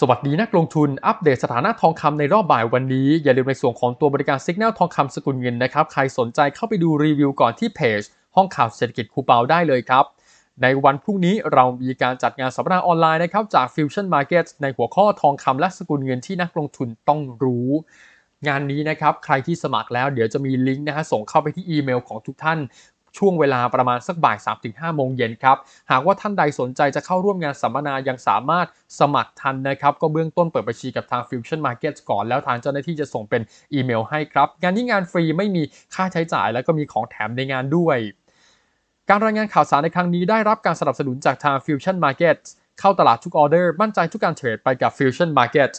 สวัสดีนักลงทุนอัปเดตสถานะทองคำในรอบบ่ายวันนี้ อย่าลืมในส่วนของตัวบริการสัญญาณทองคำสกุลเงินนะครับ ใครสนใจเข้าไปดูรีวิวก่อนที่เพจห้องข่าวเศรษฐกิจคูเปาได้เลยครับ ในวันพรุ่งนี้เรามีการจัดงานสัมมนาออนไลน์นะครับจาก Fusion Market ในหัวข้อทองคำและสกุลเงินที่นักลงทุนต้องรู้ งานนี้นะครับใครที่สมัครแล้วเดี๋ยวจะมีลิงก์นะฮะส่งเข้าไปที่อีเมล ของทุกท่านช่วงเวลาประมาณสักบ่าย 3-5โมงเย็นครับ หากว่าท่านใดสนใจจะเข้าร่วมงานสัมมนายังสามารถสมัครทันนะครับ ก็เบื้องต้นเปิดบัญชีกับทาง Fusion Market ก่อนแล้วทางเจ้าหน้าที่จะส่งเป็นอีเมลให้ครับ งานนี้งานฟรีไม่มีค่าใช้จ่ายและก็มีของแถมในงานด้วย การรายงานข่าวสารในครั้งนี้ได้รับการสนับสนุนจากทาง Fusion Market เข้าตลาดทุกออเดอร์มั่นใจทุกการเทรดไปกับ Fusion Market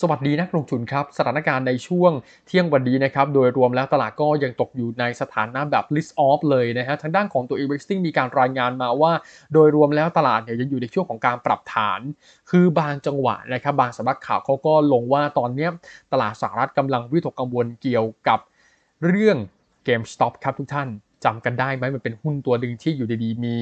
สวัสดีนักลงทุนครับสถานการณ์ในช่วงเที่ยงวันนี้นะครับ โดยรวมแล้วตลาดก็ยังตกอยู่ในสถานะแบบ list off เลยนะฮะทางด้านของตัว investing มีการรายงานมาว่า โดยรวมแล้วตลาดเนี่ยยังอยู่ในช่วงของการปรับฐาน คือบางจังหวะนะครับบางสำนักข่าวเขาก็ลงว่าตอนนี้ตลาดสหรัฐกำลังวิตกกังวลเกี่ยวกับเรื่อง GameStop ครับทุกท่านจำกันได้ไหมมันเป็นหุ้นตัวหนึ่งที่อยู่ดีๆ มี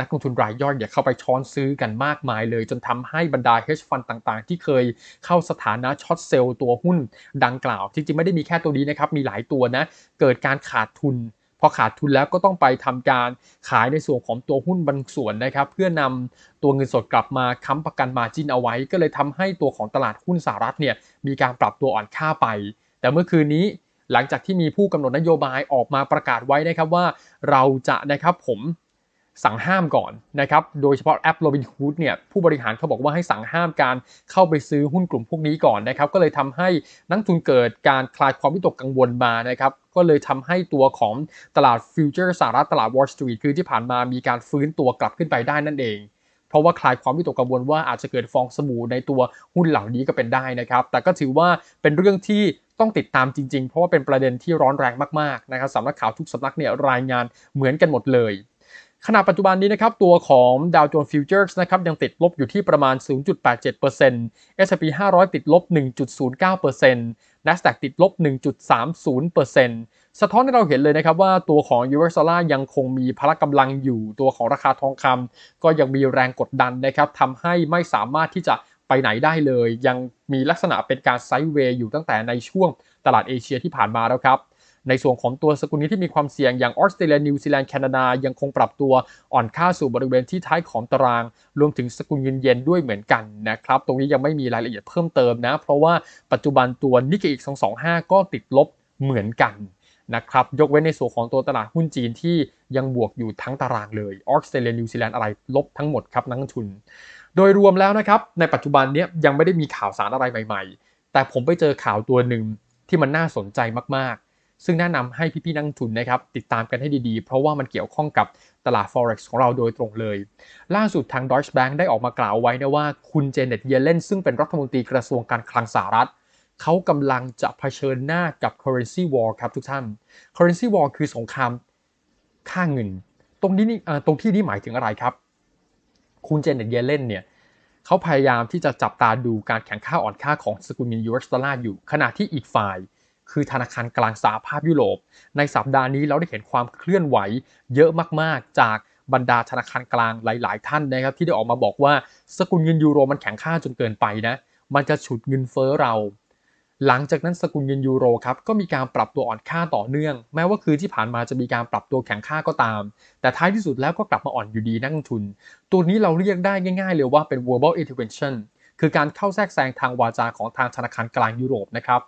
นักลงทุนรายย่อยเนี่ยเข้าไปช้อนซื้อกันมากมายเลย จนทำให้บรรดา hedge fund ต่างๆ ที่เคยเข้าสถานะช็อตเซลล์ตัวหุ้นดังกล่าว จริงๆไม่ได้มีแค่ตัวนี้นะครับ มีหลายตัวนะเกิดการขาดทุนพอขาดทุนแล้วก็ต้องไปทำการขายในส่วนของตัวหุ้นบางส่วนนะครับ เพื่อนำตัวเงินสดกลับมาค้ำประกันมาจินเอาไว้ ก็เลยทำให้ตัวของตลาดหุ้นสหรัฐเนี่ยมีการปรับตัวอ่อนค่าไป แต่เมื่อคืนนี้หลังจากที่มีผู้กำหนดนโยบายออกมาประกาศไว้นะครับว่า เราจะนะครับผมสั่งห้ามก่อน นะครับ โดยเฉพาะแอป Robinhood เนี่ยผู้บริหารเขาบอกว่าให้สั่งห้ามการเข้าไปซื้อหุ้นกลุ่มพวกนี้ก่อนนะครับก็เลยทำให้นักทุนเกิดการคลายความวิตกกังวลมานะครับก็เลยทำให้ตัวของตลาดฟิวเจอร์สหรัฐตลาดวอลสตรีทคือที่ผ่านมามีการฟื้นตัวกลับขึ้นไปได้นั่นเอง เพราะว่าคลายความวิตกกังวลว่าอาจจะเกิดฟองสบู่ในตัวหุ้นเหล่านี้ก็เป็นได้นะครับแต่ก็ถือว่าเป็นเรื่องที่ต้องติดตามจริง ๆ เพราะว่าเป็นประเด็นที่ร้อนแรงมากๆ นะครับสำนักข่าวทุกสำนักเนี่ย รายงานเหมือนกันหมดเลย ขณะปัจจุบันนี้นะครับตัวของดาวโจนส์ฟิวเจอร์สนะครับยังติดลบอยู่ที่ประมาณ 0.87% S&P 500 ติดลบ 1.09% NASDAQ ติดลบ 1.30%สะท้อนให้เราเห็นเลยนะครับว่าตัวของ US d o l l ่ายังคงมีพละกำลังอยู่ตัวของราคาทองคำก็ยังมีแรงกดดันนะครับทำให้ไม่สามารถที่จะไปไหนได้เลยยังมีลักษณะเป็นการไซด์เวย์อยู่ตั้งแต่ในช่วงตลาดเอเชียที่ผ่านมาแล้วครับ ในส่วนของตัวสกุลนี้ที่มีความเสี่ยงอย่างออสเตรเลียนิวซีแลนด์ แคนาดายังคงปรับตัวอ่อนค่าสู่บริเวณที่ท้ายของตาราง รวมถึงสกุลเงินเยนด้วยเหมือนกันนะครับ ตรงนี้ยังไม่มีรายละเอียดเพิ่มเติมนะ เพราะว่าปัจจุบันตัวนิกเกิอิก225ก็ติดลบเหมือนกันนะครับยกเว้นในส่วนของตัวตลาดหุ้นจีนที่ยังบวกอยู่ทั้งตารางเลยออสเตรเลียนิวซีแลนด์อะไรลบทั้งหมดครับนักทุน โดยรวมแล้วนะครับในปัจจุบันนี้ยยังไม่ได้มีข่าวสารอะไรใหม่ๆ แต่ผมไปเจอข่าวตัวหนึ่งที่มันน่าสนใจมากๆ ซึ่งแนะนำให้พี่ๆนักทุนนะครับติดตามกันให้ดีๆ เพราะว่ามันเกี่ยวข้องกับตลาด forex ของเราโดยตรงเลย ล่าสุดทาง Deutsche Bank ได้ออกมากล่าวไว้นะว่าคุณเจเน็ตเยเลนซึ่งเป็นรัฐมนตรีกระทรวงการคลังสหรัฐเขากำลังจะะเผชิญหน้ากับ currency war ครับทุกท่าน currency war คือสงครามค่าเงิน ตรงนี้นี่ตรงที่นี่หมายถึงอะไรครับ คุณเจเน็ตเยเลนเนี่ย เขาพยายามที่จะจับตาดูการแข่งข้าอ่อนค่าของสกุลเงินยูเอสดอลลาร์อยู่ ขณะที่อีกฝ่าย คือธนาคารกลางสาภาพยุโรป ในสัปดาห์นี้เราได้เห็นความเคลื่อนไหวเยอะมากๆ จากบรรดาธนาคารกลางหลาย ๆ ท่านนะครับที่ได้ออกมาบอกว่า สกุลเงินยูโรมันแข็งค่าจนเกินไปนะ มันจะฉุดเงินเฟ้อเราหลังจากนั้นสกุลเงินยูโรครับก็มีการปรับตัวอ่อนค่าต่อเนื่อง แม้ว่าคืนที่ผ่านมาจะมีการปรับตัวแข็งค่าก็ตาม แต่ท้ายที่สุดแล้วก็กลับมาอ่อนอยู่ดีนักลงทุน ตัวนี้เราเรียกได้ง่ายๆเลยว่าเป็น verbal intervention คือการเข้าแทรกแซงทางวาจาของทางธนาคารกลางยุโรปนะครับ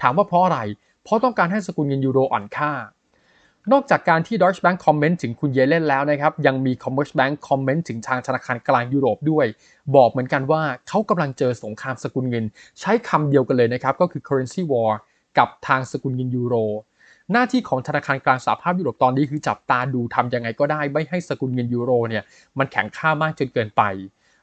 ถามว่าเพราะอะไร เพราะต้องการให้สกุลเงินยูโรอ่อนค่านอกจากการที่ Deutsche Bank คอมเมนต์ถึงคุณเยเลนแล้วนะครับ ยังมี Commerce Bank คอมเมนต์ถึงทางธนาคารกลางยุโรปด้วย บอกเหมือนกันว่าเขากำลังเจอสงครามสกุลเงิน ใช้คำเดียวกันเลยนะครับ ก็คือ currency war กับทางสกุลเงินยูโร หน้าที่ของธนาคารกลางสหภาพยุโรปตอนนี้คือจับตาดูทำยังไงก็ได้ไม่ให้สกุลเงินยูโรเนี่ยมันแข็งค่ามากจนเกินไป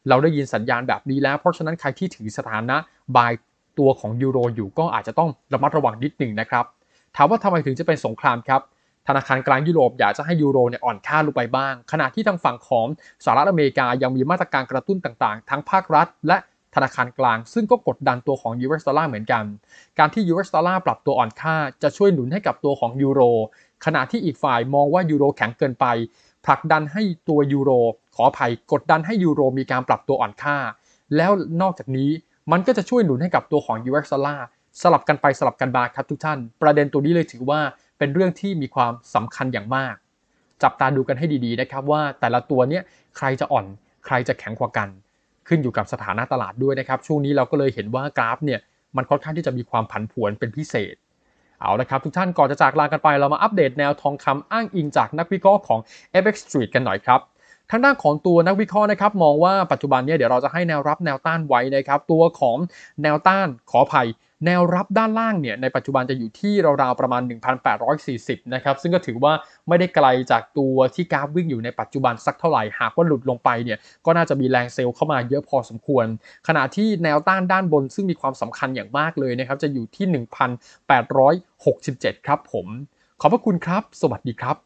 เราได้ยินสัญญาณแบบนี้แล้ว เพราะฉะนั้นใครที่ถือสถานะบายตัวของยูโรอยู่ก็อาจจะต้องระมัดระวังนิดหนึ่งนะครับ ถามว่าทำไมถึงจะเป็นสงครามครับธนาคารกลางยุโรปอยากจะให้ยูโรเนี่ยอ่อนค่าลงไปบ้าง ขณะที่ทางฝั่งของสหรัฐอเมริกายังมีมาตรการกระตุ้นต่างๆ ทั้งภาครัฐและธนาคารกลาง ซึ่งก็กดดันตัวของยูเอสดอลลาร์เหมือนกัน การที่ยูเอสดอลลาร์ปรับตัวอ่อนค่าจะช่วยหนุนให้กับตัวของยูโรขณะที่อีกฝ่ายมองว่ายูโรแข็งเกินไปผลักดันให้ตัวยูโรขออภัยกดดันให้ยูโร มีการปรับตัวอ่อนค่า แล้วนอกจากนี้มันก็จะช่วยหนุนให้กับตัวของยูเอสดอลลาร์สลับกันไปสลับกันมาครับทุกท่านประเด็นตัวนี้เลยถือว่าเป็นเรื่องที่มีความสำคัญอย่างมาก จับตาดูกันให้ดีๆนะครับว่าแต่ละตัวเนี่ยใครจะอ่อนใครจะแข็งกว่ากัน ขึ้นอยู่กับสถานะตลาดด้วยนะครับ ช่วงนี้เราก็เลยเห็นว่ากราฟเนี่ยมันค่อนข้างที่จะมีความผันผวนเป็นพิเศษ เอาละครับ ทุกท่านก่อนจะจากลากันไปเรามาอัปเดตแนวทองคำอ้างอิงจากนักวิเคราะห์ของ FX Street กันหน่อยครับ ทางด้านของตัวนักวิเคราะห์นะครับ มองว่าปัจจุบันเนี่ยเดี๋ยวเราจะให้แนวรับแนวต้านไว้นะครับตัวของแนวต้านขออภัยแนวรับด้านล่างเนี่ยในปัจจุบันจะอยู่ที่ราวๆ ประมาณ 1,840นะครับซึ่งก็ถือว่าไม่ได้ไกลจากตัวที่กราฟวิ่งอยู่ในปัจจุบันสักเท่าไหร่ หากว่าหลุดลงไปเนี่ยก็น่าจะมีแรงเซลล์เข้ามาเยอะพอสมควร ขณะที่แนวต้านด้านบนซึ่งมีความสำคัญอย่างมากเลยนะครับจะอยู่ที่ 1,867 ครับผม ขอบพระคุณครับ สวัสดีครับ